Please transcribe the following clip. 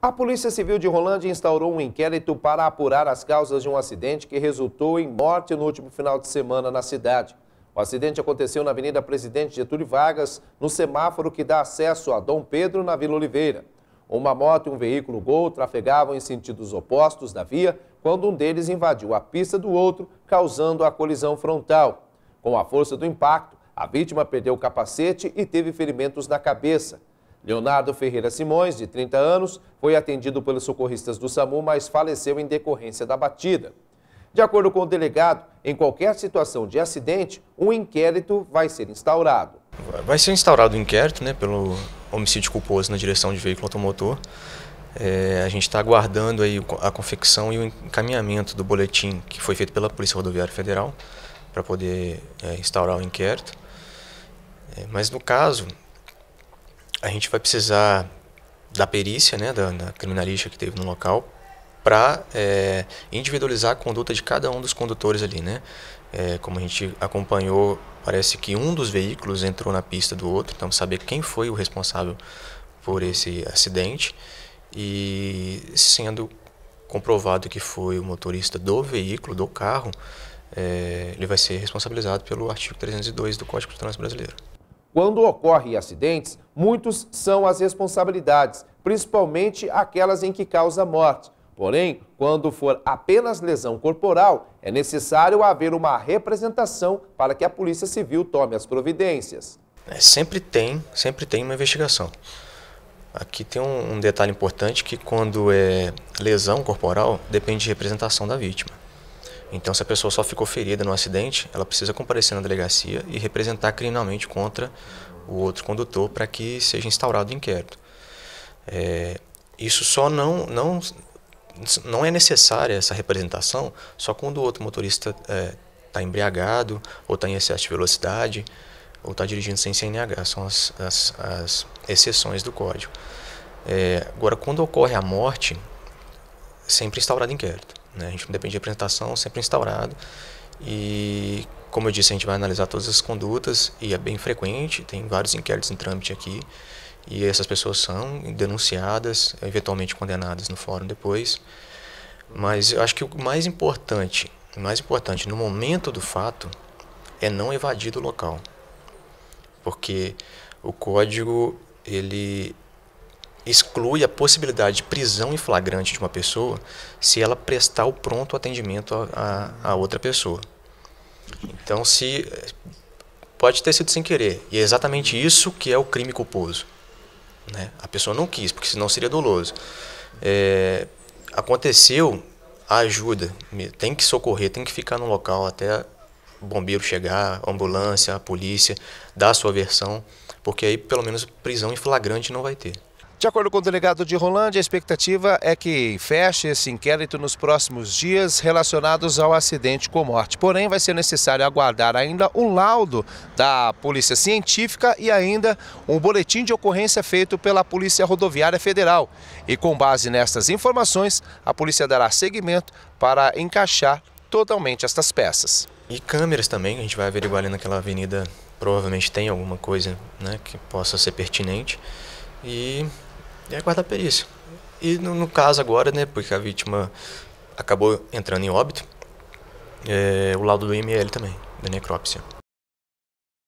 A Polícia Civil de Rolândia instaurou um inquérito para apurar as causas de um acidente que resultou em morte no último final de semana na cidade. O acidente aconteceu na Avenida Presidente Getúlio Vargas, no semáforo que dá acesso a Dom Pedro, na Vila Oliveira. Uma moto e um veículo Gol trafegavam em sentidos opostos da via quando um deles invadiu a pista do outro, causando a colisão frontal. Com a força do impacto, a vítima perdeu o capacete e teve ferimentos na cabeça. Leonardo Ferreira Simões, de 30 anos, foi atendido pelos socorristas do SAMU, mas faleceu em decorrência da batida. De acordo com o delegado, em qualquer situação de acidente, um inquérito vai ser instaurado. Vai ser instaurado um inquérito né, pelo homicídio culposo na direção de veículo automotor. É, a gente está aguardando aí a confecção e o encaminhamento do boletim que foi feito pela Polícia Rodoviária Federal para poder é, instaurar o inquérito. É, mas no caso, a gente vai precisar da perícia, né, da, da que teve no local, para é, individualizar a conduta de cada um dos condutores ali, né? É, como a gente acompanhou, parece que um dos veículos entrou na pista do outro, então saber quem foi o responsável por esse acidente e sendo comprovado que foi o motorista do veículo, do carro, é, ele vai ser responsabilizado pelo artigo 302 do Código de Trânsito Brasileiro. Quando ocorrem acidentes, muitos são as responsabilidades, principalmente aquelas em que causa morte. Porém, quando for apenas lesão corporal, é necessário haver uma representação para que a Polícia Civil tome as providências. É, sempre tem, sempre tem uma investigação. Aqui tem um, um detalhe importante que quando é lesão corporal, depende de representação da vítima. Então, se a pessoa só ficou ferida no acidente, ela precisa comparecer na delegacia e representar criminalmente contra o outro condutor para que seja instaurado o inquérito. É, isso só não, não, não é necessária essa representação só quando o outro motorista está é, tá embriagado ou está em excesso de velocidade ou está dirigindo sem CNH. São as, as, as exceções do código. É, agora, quando ocorre a morte, sempre é instaurado inquérito. Né? A gente não depende de representação, sempre instaurado. E, como eu disse, a gente vai analisar todas as condutas e é bem frequente, tem vários inquéritos em trâmite aqui. E essas pessoas são denunciadas, eventualmente condenadas no fórum depois. Mas eu acho que o mais importante, o mais importante no momento do fato é não evadir do local. Porque o código ele exclui a possibilidade de prisão em flagrante de uma pessoa se ela prestar o pronto atendimento a, a, a outra pessoa. Então, se pode ter sido sem querer, e é exatamente isso que é o crime culposo. Né? A pessoa não quis, porque senão seria doloso. É, aconteceu, ajuda, tem que socorrer, tem que ficar no local até o bombeiro chegar, a ambulância, a polícia, dar a sua versão, porque aí pelo menos prisão em flagrante não vai ter. De acordo com o delegado de Rolândia, a expectativa é que feche esse inquérito nos próximos dias relacionados ao acidente com morte. Porém, vai ser necessário aguardar ainda um laudo da Polícia Científica e ainda um boletim de ocorrência feito pela Polícia Rodoviária Federal. E com base nestas informações, a polícia dará seguimento para encaixar totalmente estas peças. E câmeras também, a gente vai averiguar ali naquela avenida, provavelmente tem alguma coisa né, que possa ser pertinente. E e é a a perícia. E no, no, caso agora, né, porque a vítima acabou entrando em óbito, é, o laudo do IML também, da necrópsia.